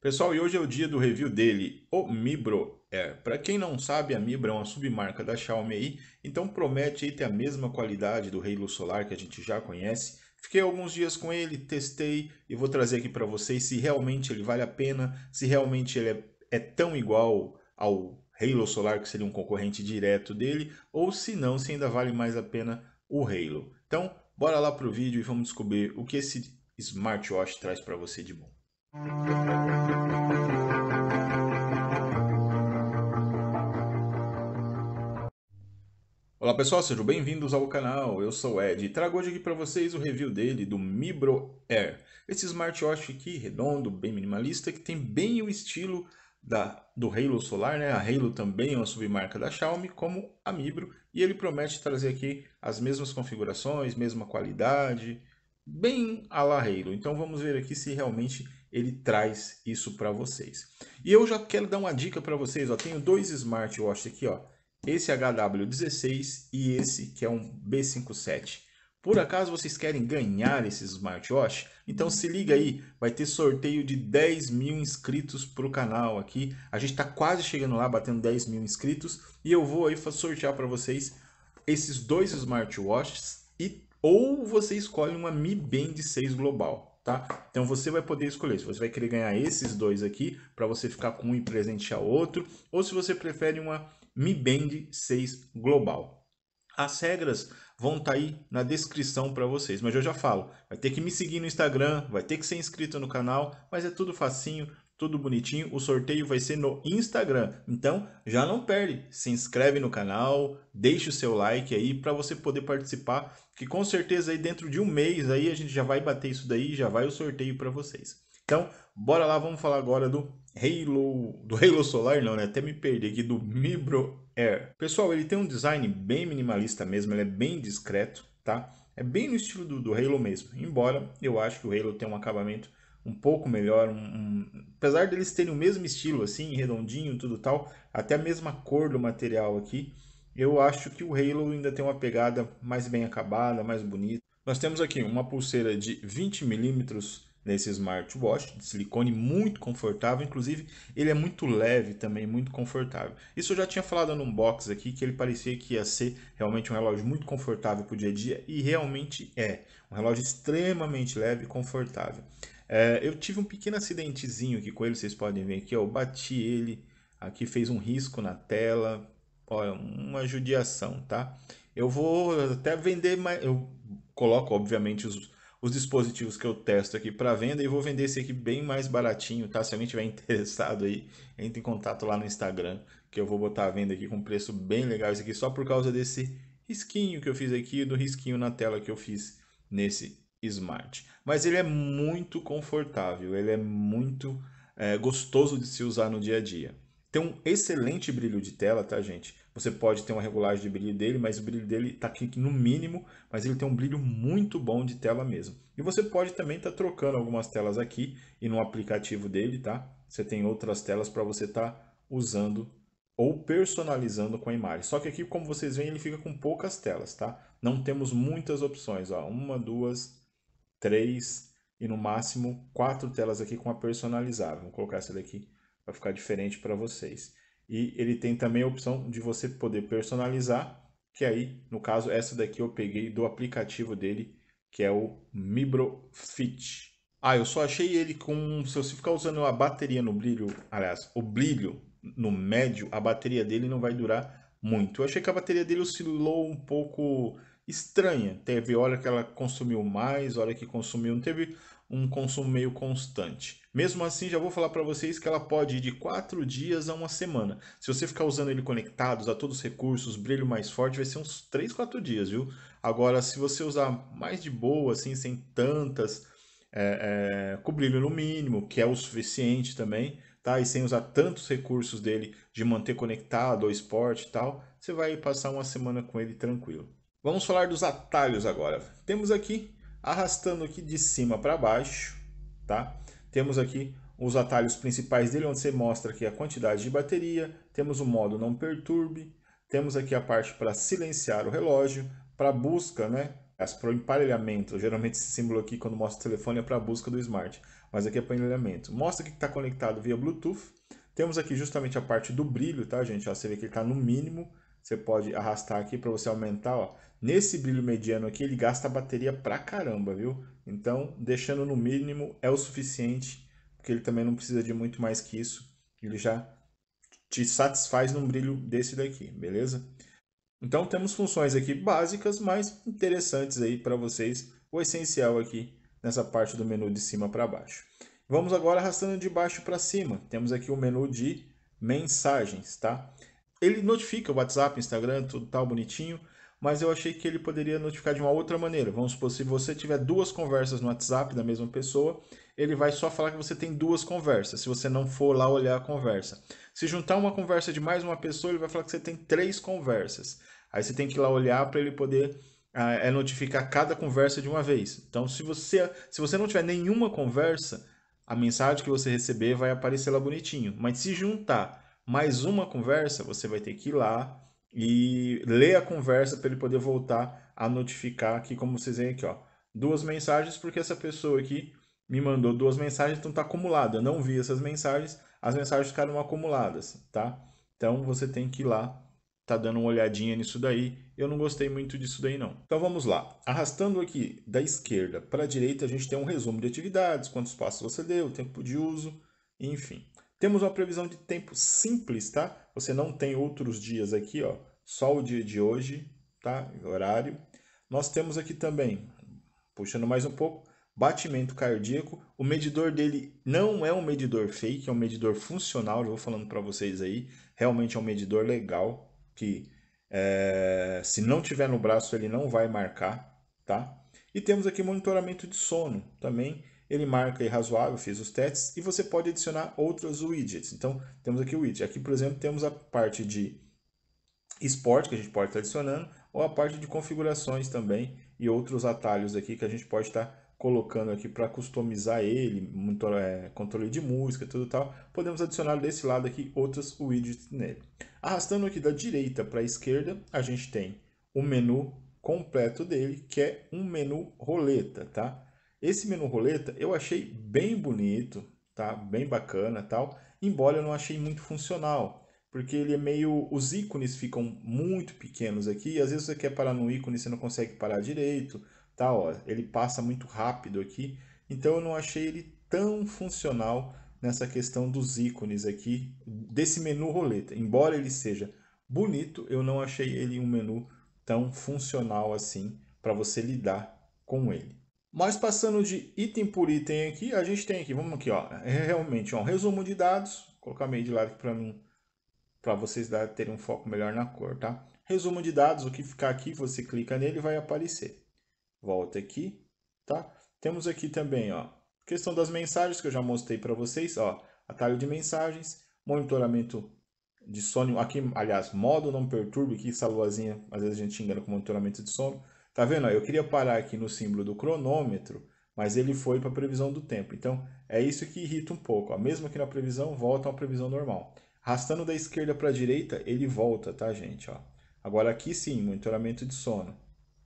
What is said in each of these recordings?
Pessoal, e hoje é o dia do review dele, o Mibro Air. É, para quem não sabe, a Mibro é uma submarca da Xiaomi, aí, então promete aí ter a mesma qualidade do Halo Solar que a gente já conhece. Fiquei alguns dias com ele, testei e vou trazer aqui para vocês se realmente ele vale a pena, se realmente ele é, é tão igual ao Halo Solar, que seria um concorrente direto dele, ou se não, se ainda vale mais a pena o Halo. Então, bora lá para o vídeo e vamos descobrir o que esse smartwatch traz para você de bom. Olá pessoal, sejam bem-vindos ao canal. Eu sou o Ed e trago hoje aqui para vocês o review dele do Mibro Air. Esse smartwatch aqui, redondo, bem minimalista, que tem bem o estilo da, do Halo Solar, né? A Halo também é uma submarca da Xiaomi, como a Mibro, e ele promete trazer aqui as mesmas configurações, mesma qualidade, bem a la Halo. Então vamos ver aqui se realmente ele traz isso para vocês. E eu já quero dar uma dica para vocês, ó, tenho dois smartwatches aqui, ó, esse HW16 e esse que é um B57. Por acaso vocês querem ganhar esse smartwatch? Então se liga aí, vai ter sorteio de 10 mil inscritos para o canal aqui. A gente está quase chegando lá, batendo 10 mil inscritos. E eu vou aí sortear para vocês esses dois smartwatches e ou você escolhe uma Mi Band 6 Global. Tá? Então você vai poder escolher se você vai querer ganhar esses dois aqui para você ficar com um e presentear outro, ou se você prefere uma Mi Band 6 Global. As regras vão estar tá aí na descrição para vocês, mas eu já falo, vai ter que me seguir no Instagram, vai ter que ser inscrito no canal, mas é tudo facinho, tudo bonitinho. O sorteio vai ser no Instagram. Então, já não perde. Se inscreve no canal, deixa o seu like aí para você poder participar, que com certeza aí dentro de um mês aí a gente já vai bater isso daí, já vai o sorteio para vocês. Então, bora lá, vamos falar agora do Halo, do Halo Solar, não, né? Até me perdi aqui do Mibro Air. Pessoal, ele tem um design bem minimalista mesmo, ele é bem discreto, tá? É bem no estilo do, do Halo mesmo, embora eu acho que o Halo tem um acabamento um pouco melhor, um, um... apesar deles terem o mesmo estilo, assim, redondinho, tudo tal, até a mesma cor do material aqui, eu acho que o Halo ainda tem uma pegada mais bem acabada, mais bonita. Nós temos aqui uma pulseira de 20 milímetros nesse smartwatch de silicone muito confortável, inclusive ele é muito leve também, muito confortável. Isso eu já tinha falado no box aqui que ele parecia que ia ser realmente um relógio muito confortável para o dia a dia e realmente é um relógio extremamente leve e confortável. É, eu tive um pequeno acidentezinho aqui com ele, vocês podem ver aqui, ó, eu bati ele, aqui fez um risco na tela, olha, uma judiação, tá? Eu vou até vender, mais, eu coloco, obviamente, os, os dispositivos que eu testo aqui para venda e vou vender esse aqui bem mais baratinho, tá? Se alguém tiver interessado aí, entre em contato lá no Instagram, que eu vou botar a venda aqui com um preço bem legal esse aqui, só por causa desse risquinho que eu fiz aqui, do risquinho na tela que eu fiz nesse Smart. Mas ele é muito confortável, ele é muito é, gostoso de se usar no dia a dia. Tem um excelente brilho de tela, tá, gente? Você pode ter uma regulagem de brilho dele, mas o brilho dele tá aqui no mínimo, mas ele tem um brilho muito bom de tela mesmo. E você pode também estar tá trocando algumas telas aqui e no aplicativo dele, tá? Você tem outras telas para você estar tá usando ou personalizando com a imagem. Só que aqui, como vocês veem, ele fica com poucas telas, tá? Não temos muitas opções, ó. Uma, duas, três e no máximo quatro telas aqui com a personalizável. Vou colocar essa daqui para ficar diferente para vocês. E ele tem também a opção de você poder personalizar, que aí, no caso, essa daqui eu peguei do aplicativo dele, que é o MibroFit. Ah, eu só achei ele com... Se você ficar usando a bateria no brilho, aliás, o brilho no médio, a bateria dele não vai durar muito. Eu achei que a bateria dele oscilou um pouco estranha. Teve hora que ela consumiu mais, hora que consumiu, não teve um consumo meio constante. Mesmo assim, já vou falar para vocês que ela pode ir de 4 dias a uma semana. Se você ficar usando ele conectado a todos os recursos, brilho mais forte, vai ser uns 3, 4 dias, viu? Agora, se você usar mais de boa, assim, sem tantas, é, é, com brilho no mínimo, que é o suficiente também, tá? E sem usar tantos recursos dele de manter conectado ao esporte e tal, você vai passar uma semana com ele tranquilo. Vamos falar dos atalhos agora. Temos aqui, arrastando aqui de cima para baixo, tá? Temos aqui os atalhos principais dele, onde você mostra aqui a quantidade de bateria, temos o modo não perturbe, temos aqui a parte para silenciar o relógio, para busca, né? As para o emparelhamento, geralmente esse símbolo aqui quando mostra o telefone é para busca do smart, mas aqui é para emparelhamento. Mostra que está conectado via Bluetooth. Temos aqui justamente a parte do brilho, tá gente? Ó, você vê que ele está no mínimo, você pode arrastar aqui para você aumentar, ó. Nesse brilho mediano aqui, ele gasta bateria pra caramba, viu? Então, deixando no mínimo é o suficiente, porque ele também não precisa de muito mais que isso. Ele já te satisfaz num brilho desse daqui, beleza? Então, temos funções aqui básicas, mas interessantes aí para vocês. O essencial aqui nessa parte do menu de cima para baixo. Vamos agora arrastando de baixo para cima. Temos aqui o menu de mensagens, tá? ele notifica o WhatsApp, Instagram, tudo tal bonitinho, mas eu achei que ele poderia notificar de uma outra maneira. Vamos supor, se você tiver duas conversas no WhatsApp da mesma pessoa, ele vai só falar que você tem duas conversas, se você não for lá olhar a conversa. Se juntar uma conversa de mais uma pessoa, ele vai falar que você tem três conversas. Aí você tem que ir lá olhar para ele poder ah, é notificar cada conversa de uma vez. Então, se você, se você não tiver nenhuma conversa, a mensagem que você receber vai aparecer lá bonitinho. Mas se juntar mais uma conversa, você vai ter que ir lá e ler a conversa para ele poder voltar a notificar aqui, como vocês veem aqui, ó, duas mensagens, porque essa pessoa aqui me mandou duas mensagens, então está acumulada. Eu não vi essas mensagens, as mensagens ficaram acumuladas, tá? Então você tem que ir lá, tá dando uma olhadinha nisso daí. Eu não gostei muito disso daí não. Então vamos lá. Arrastando aqui da esquerda para a direita, a gente tem um resumo de atividades, quantos passos você deu, tempo de uso, enfim. Temos uma previsão de tempo simples, tá? Você não tem outros dias aqui, ó. Só o dia de hoje, tá? Horário. Nós temos aqui também, puxando mais um pouco, batimento cardíaco. O medidor dele não é um medidor fake, é um medidor funcional. Eu vou falando para vocês aí. Realmente é um medidor legal que é, se não tiver no braço ele não vai marcar, tá? E temos aqui monitoramento de sono também ele marca aí razoável, fez os testes, e você pode adicionar outros widgets. Então, temos aqui o widget. Aqui, por exemplo, temos a parte de esporte, que a gente pode estar adicionando, ou a parte de configurações também, e outros atalhos aqui que a gente pode estar colocando aqui para customizar ele, é, controle de música, tudo tal, podemos adicionar desse lado aqui outros widgets nele. Arrastando aqui da direita para a esquerda, a gente tem o menu completo dele, que é um menu roleta, tá? Esse menu roleta eu achei bem bonito, tá? Bem bacana tal, embora eu não achei muito funcional, porque ele é meio... os ícones ficam muito pequenos aqui, e às vezes você quer parar no ícone você não consegue parar direito, tá? Ó, ele passa muito rápido aqui, então eu não achei ele tão funcional nessa questão dos ícones aqui, desse menu roleta. Embora ele seja bonito, eu não achei ele um menu tão funcional assim para você lidar com ele. Mas passando de item por item aqui, a gente tem aqui, vamos aqui, ó, é realmente um resumo de dados, vou colocar meio de lado para mim, para vocês terem um foco melhor na cor, tá? Resumo de dados, o que ficar aqui, você clica nele e vai aparecer. Volta aqui, tá? Temos aqui também, ó, questão das mensagens que eu já mostrei para vocês, ó, atalho de mensagens, monitoramento de sono, aqui, aliás, modo não perturbe, que essa luazinha, às vezes a gente engana com monitoramento de sono, Tá vendo? Eu queria parar aqui no símbolo do cronômetro, mas ele foi para a previsão do tempo. Então, é isso que irrita um pouco. Ó. Mesmo aqui na previsão, volta a uma previsão normal. Arrastando da esquerda para a direita, ele volta, tá, gente? Ó. Agora aqui sim, monitoramento de sono.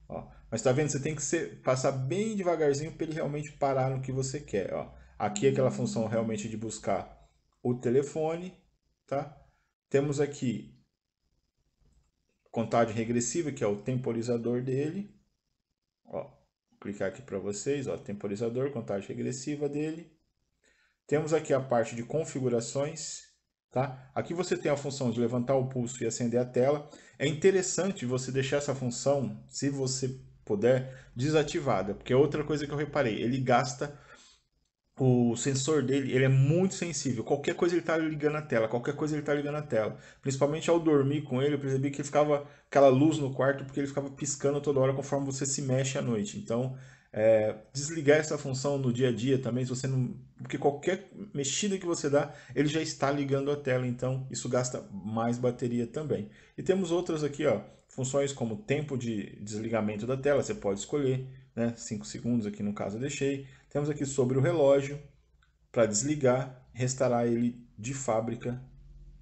Ó. Mas tá vendo? Você tem que ser, passar bem devagarzinho para ele realmente parar no que você quer. Ó. Aqui é aquela função realmente de buscar o telefone, tá? Temos aqui contagem regressiva, que é o temporizador dele. Ó, clicar aqui para vocês, ó, temporizador, contagem regressiva dele. Temos aqui a parte de configurações, tá? Aqui você tem a função de levantar o pulso e acender a tela. É interessante você deixar essa função, se você puder, desativada, porque é outra coisa que eu reparei, ele gasta o sensor dele ele é muito sensível. Qualquer coisa ele está ligando a tela, qualquer coisa ele está ligando a tela. Principalmente ao dormir com ele, eu percebi que ele ficava aquela luz no quarto porque ele ficava piscando toda hora conforme você se mexe à noite. Então, é, desligar essa função no dia a dia também, se você não, porque qualquer mexida que você dá, ele já está ligando a tela, então isso gasta mais bateria também. E temos outras aqui, ó, funções como tempo de desligamento da tela, você pode escolher, né, 5 segundos aqui no caso eu deixei, temos aqui sobre o relógio, para desligar, restará ele de fábrica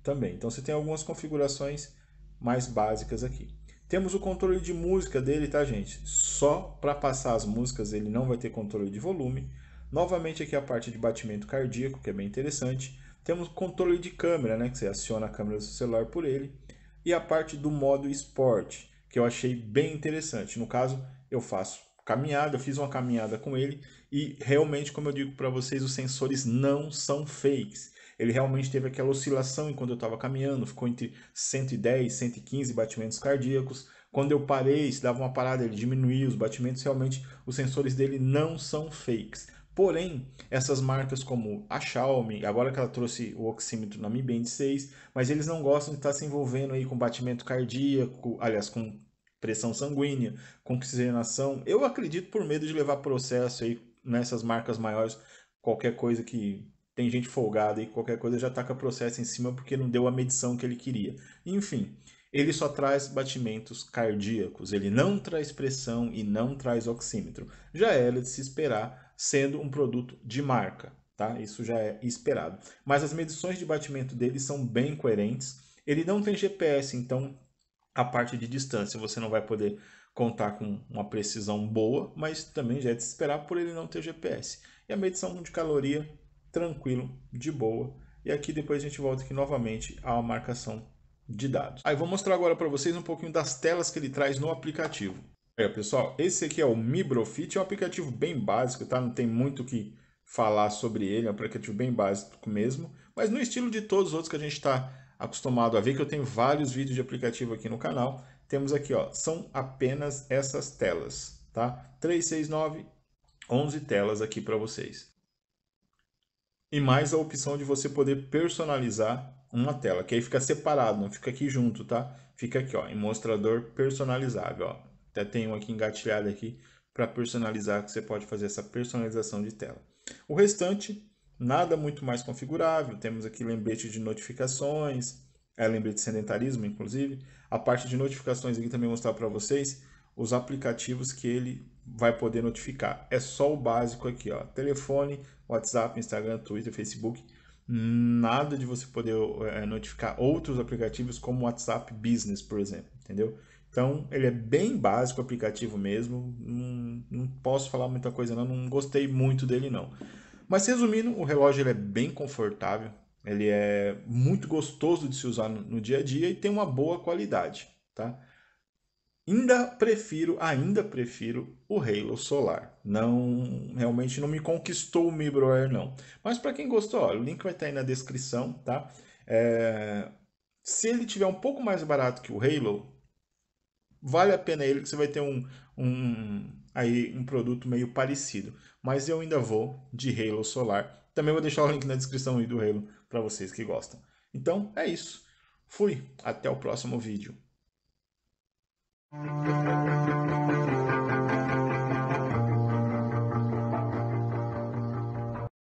também. Então você tem algumas configurações mais básicas aqui. Temos o controle de música dele, tá gente? Só para passar as músicas ele não vai ter controle de volume. Novamente aqui a parte de batimento cardíaco, que é bem interessante. Temos controle de câmera, né? Que você aciona a câmera do seu celular por ele. E a parte do modo esporte, que eu achei bem interessante. No caso, eu faço caminhada, eu fiz uma caminhada com ele e realmente, como eu digo para vocês, os sensores não são fakes. Ele realmente teve aquela oscilação enquanto eu estava caminhando, ficou entre 110 e 115 batimentos cardíacos. Quando eu parei, se dava uma parada, ele diminuía os batimentos. Realmente, os sensores dele não são fakes. Porém, essas marcas como a Xiaomi, agora que ela trouxe o oxímetro na Mi Band 6, mas eles não gostam de estar se envolvendo aí com batimento cardíaco, aliás, com pressão sanguínea, com oxigenação. Eu acredito por medo de levar processo aí nessas né, marcas maiores, qualquer coisa que tem gente folgada e qualquer coisa já taca processo em cima porque não deu a medição que ele queria. Enfim, ele só traz batimentos cardíacos, ele não traz pressão e não traz oxímetro. Já é de se esperar sendo um produto de marca, tá? Isso já é esperado. Mas as medições de batimento dele são bem coerentes. Ele não tem GPS, então a parte de distância você não vai poder contar com uma precisão boa, mas também já é de se esperar por ele não ter GPS. E a medição de caloria, tranquilo, de boa. E aqui depois a gente volta aqui novamente à marcação de dados. Aí vou mostrar agora para vocês um pouquinho das telas que ele traz no aplicativo. É, pessoal, esse aqui é o Mibrofit, é um aplicativo bem básico, tá? Não tem muito o que falar sobre ele, é um aplicativo bem básico mesmo, mas no estilo de todos os outros que a gente está acostumado a ver, que eu tenho vários vídeos de aplicativo aqui no canal temos aqui, ó, são apenas essas telas, tá? 3, 6, 9, 11 telas aqui para vocês. E mais a opção de você poder personalizar uma tela, que aí fica separado, não fica aqui junto, tá? Fica aqui, ó, em mostrador personalizável, ó. Até tenho aqui engatilhado aqui para personalizar, que você pode fazer essa personalização de tela. O restante, nada muito mais configurável. Temos aqui lembrete de notificações, é, lembrete de sedentarismo, inclusive. A parte de notificações aqui também vou mostrar para vocês os aplicativos que ele vai poder notificar. É só o básico aqui, ó. Telefone, WhatsApp, Instagram, Twitter, Facebook. Nada de você poder é, notificar outros aplicativos como WhatsApp Business, por exemplo, entendeu? Então, ele é bem básico o aplicativo mesmo. Não, não posso falar muita coisa não, não gostei muito dele não. Mas resumindo, o relógio ele é bem confortável, ele é muito gostoso de se usar no, dia a dia e tem uma boa qualidade, tá? Ainda prefiro, ainda prefiro o Halo Solar. Não, realmente não me conquistou o Air não. Mas para quem gostou, o link vai estar aí na descrição, tá? É... Se ele tiver um pouco mais barato que o Halo, vale a pena ele que você vai ter um, um aí um produto meio parecido. Mas eu ainda vou de Halo Solar também vou deixar o link na descrição aí do Halo para vocês que gostam. Então é isso. Fui, até o próximo vídeo.